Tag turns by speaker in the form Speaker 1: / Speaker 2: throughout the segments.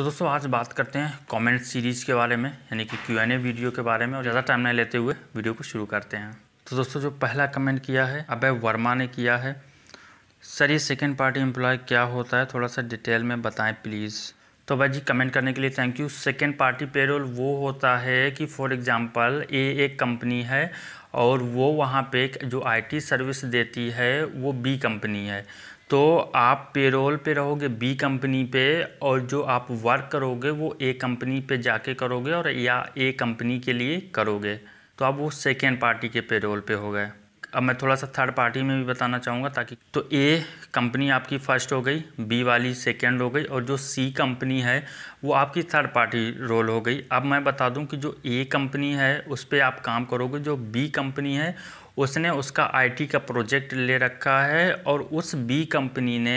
Speaker 1: तो दोस्तों आज बात करते हैं कमेंट सीरीज़ के बारे में यानी कि क्यू एन ए वीडियो के बारे में और ज़्यादा टाइम नहीं लेते हुए वीडियो को शुरू करते हैं तो दोस्तों जो पहला कमेंट किया है अभय वर्मा ने किया है सर ये सेकेंड पार्टी एम्प्लॉय क्या होता है थोड़ा सा डिटेल में बताएं प्लीज़ तो भाई जी कमेंट करने के लिए thank you second party payroll वो होता है कि फॉर एग्ज़ाम्पल ए एक कंपनी है और वो वहाँ पे जो आईटी सर्विस देती है वो बी कंपनी है तो आप पेरोल पे रहोगे बी कंपनी पे और जो आप वर्क करोगे वो ए कंपनी पे जाके करोगे और या ए कंपनी के लिए करोगे तो आप वो सेकेंड पार्टी के पेरोल पे हो गए अब मैं थोड़ा सा थर्ड पार्टी में भी बताना चाहूँगा ताकि तो ए कंपनी आपकी फ़र्स्ट हो गई बी वाली सेकेंड हो गई और जो सी कंपनी है वो आपकी थर्ड पार्टी रोल हो गई अब मैं बता दूँ कि जो ए कंपनी है उस पर आप काम करोगे जो बी कंपनी है उसने उसका आईटी का प्रोजेक्ट ले रखा है और उस बी कंपनी ने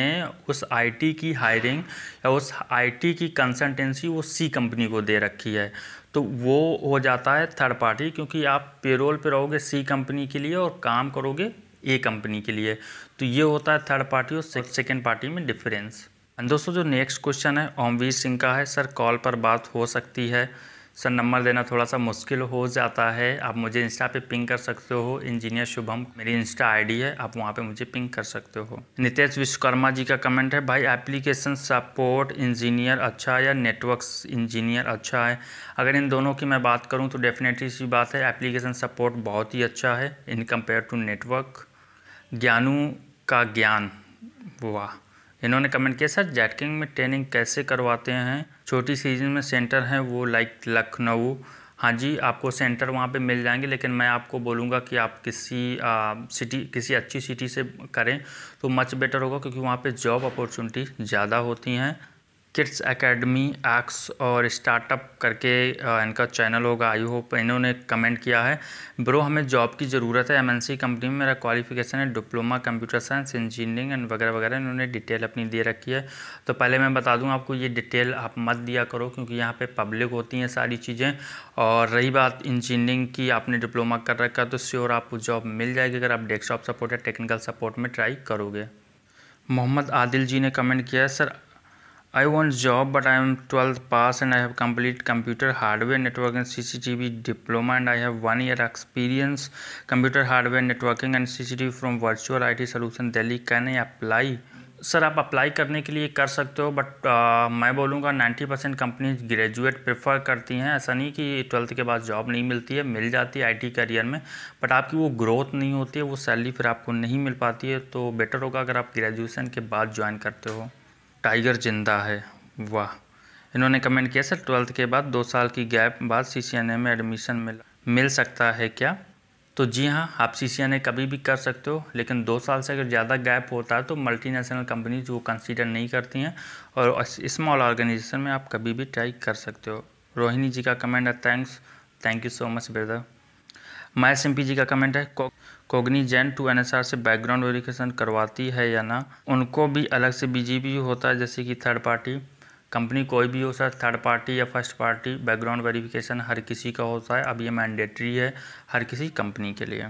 Speaker 1: उस आईटी की हायरिंग या उस आईटी की कंसल्टेंसी वो सी कंपनी को दे रखी है तो वो हो जाता है थर्ड पार्टी क्योंकि आप पेरोल पे रहोगे सी कंपनी के लिए और काम करोगे ए कंपनी के लिए तो ये होता है थर्ड पार्टी और सेकेंड पार्टी में डिफरेंस दोस्तों जो नेक्स्ट क्वेश्चन है ओमवीर सिंह का है सर कॉल पर बात हो सकती है सर नंबर देना थोड़ा सा मुश्किल हो जाता है आप मुझे इंस्टा पे पिंग कर सकते हो इंजीनियर शुभम मेरी इंस्टा आईडी है आप वहाँ पे मुझे पिंग कर सकते हो नितेश विश्वकर्मा जी का कमेंट है भाई एप्लीकेशन सपोर्ट इंजीनियर अच्छा है या नेटवर्क इंजीनियर अच्छा है अगर इन दोनों की मैं बात करूँ तो डेफिनेटली सी बात है एप्लीकेशन सपोर्ट बहुत ही अच्छा है इन कम्पेयर टू नेटवर्क ज्ञानों का ज्ञान वाह इन्होंने कमेंट किया सर जैटकिंग में ट्रेनिंग कैसे करवाते हैं छोटी सीजन में सेंटर हैं वो लाइक लखनऊ हाँ जी आपको सेंटर वहाँ पे मिल जाएंगे लेकिन मैं आपको बोलूँगा कि आप किसी आ, सिटी किसी अच्छी सिटी से करें तो मच बेटर होगा क्योंकि वहाँ पे जॉब अपॉर्चुनिटी ज़्यादा होती हैं किड्स एकेडमी एक्स और स्टार्टअप करके इनका चैनल होगा आई होप इन्होंने कमेंट किया है ब्रो हमें जॉब की ज़रूरत है एमएनसी कंपनी में मेरा क्वालिफिकेशन है diploma computer science engineering and वगैरह वगैरह इन्होंने डिटेल अपनी दे रखी है तो पहले मैं बता दूं आपको ये डिटेल आप मत दिया करो क्योंकि यहाँ पर पब्लिक होती हैं सारी चीज़ें और रही बात इंजीनियरिंग की आपने डिप्लोमा कर रखा है तो श्योर आपको जॉब मिल जाएगी अगर आप डेस्कटॉप सपोर्ट या टेक्निकल सपोर्ट में ट्राई करोगे मोहम्मद आदिल जी ने कमेंट किया है sir I want job but I am twelfth pass and I have complete computer hardware network and C C T V diploma and I have one year experience computer hardware networking and C C T V from virtual I T solution Delhi can I apply sir आप apply करने के लिए कर सकते हो but uh, मैं बोलूँगा ninety percent companies graduate prefer करती हैं ऐसा नहीं कि ट्वेल्थ के बाद जॉब नहीं मिलती है मिल जाती है आई टी करियर में बट आपकी वो ग्रोथ नहीं होती है वो सैलरी फिर आपको नहीं मिल पाती है तो बेटर होगा अगर आप ग्रेजुएशन के बाद ज्वाइन करते हो टाइगर जिंदा है वाह इन्होंने कमेंट किया सर ट्वेल्थ के बाद दो साल की गैप बाद सी में एडमिशन मिला मिल सकता है क्या तो जी हाँ आप सी सी कभी भी कर सकते हो लेकिन दो साल से अगर ज़्यादा गैप होता है तो मल्टीनेशनल कंपनीज वो कंसीडर नहीं करती हैं और स्मॉल ऑर्गेनाइजेशन में आप कभी भी ट्राई कर सकते हो रोहिणी जी का कमेंट है thanks thank you so much brother maths M ji का कमेंट है कोगनी जैन टू एनएसआर से बैकग्राउंड वेरिफिकेशन करवाती है या ना उनको भी अलग से बीजीपी होता है जैसे कि थर्ड पार्टी कंपनी कोई भी हो सर थर्ड पार्टी या फर्स्ट पार्टी बैकग्राउंड वेरिफिकेशन हर किसी का होता है अब ये मैंडेटरी है हर किसी कंपनी के लिए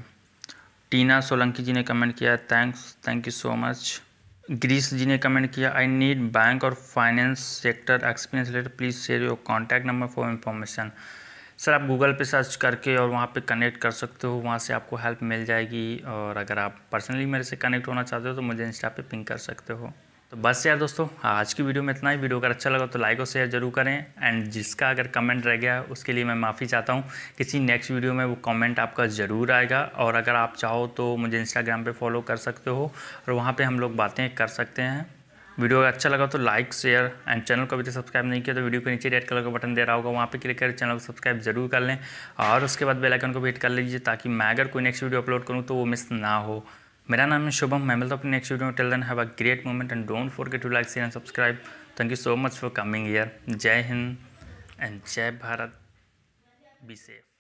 Speaker 1: टीना सोलंकी जी ने कमेंट किया thanks thank you so much ग्रीस जी ने कमेंट किया आई नीड बैंक और finance sector experience letter please share your contact number for information sir आप गूगल पे सर्च करके और वहाँ पे कनेक्ट कर सकते हो वहाँ से आपको हेल्प मिल जाएगी और अगर आप पर्सनली मेरे से कनेक्ट होना चाहते हो तो मुझे इंस्टा पे पिंग कर सकते हो तो बस यार दोस्तों आज की वीडियो में इतना ही वीडियो अगर अच्छा लगा तो लाइक और शेयर जरूर करें एंड जिसका अगर कमेंट रह गया उसके लिए मैं माफ़ी चाहता हूँ किसी नेक्स्ट वीडियो में वो कमेंट आपका ज़रूर आएगा और अगर आप चाहो तो मुझे इंस्टाग्राम पे फॉलो कर सकते हो और वहाँ पे हम लोग बातें कर सकते हैं वीडियो अगर अच्छा लगा तो लाइक शेयर एंड चैनल को अभी तक सब्सक्राइब नहीं किया तो वीडियो के नीचे रेड कलर का बटन दे रहा होगा वहाँ पे क्लिक कर चैनल को सब्सक्राइब जरूर कर लें और उसके बाद बेल आइकन को भी हिट कर लीजिए ताकि मैं अगर कोई नेक्स्ट वीडियो अपलोड करूँ तो वो मिस ना हो मेरा नाम है शुभम मैं मिलता हूँ अपने नेक्स्ट वीडियो में till then have a great moment and don't forget to like share and subscribe thank you so much for coming year जय हिंद एंड जय भारत बी सेफ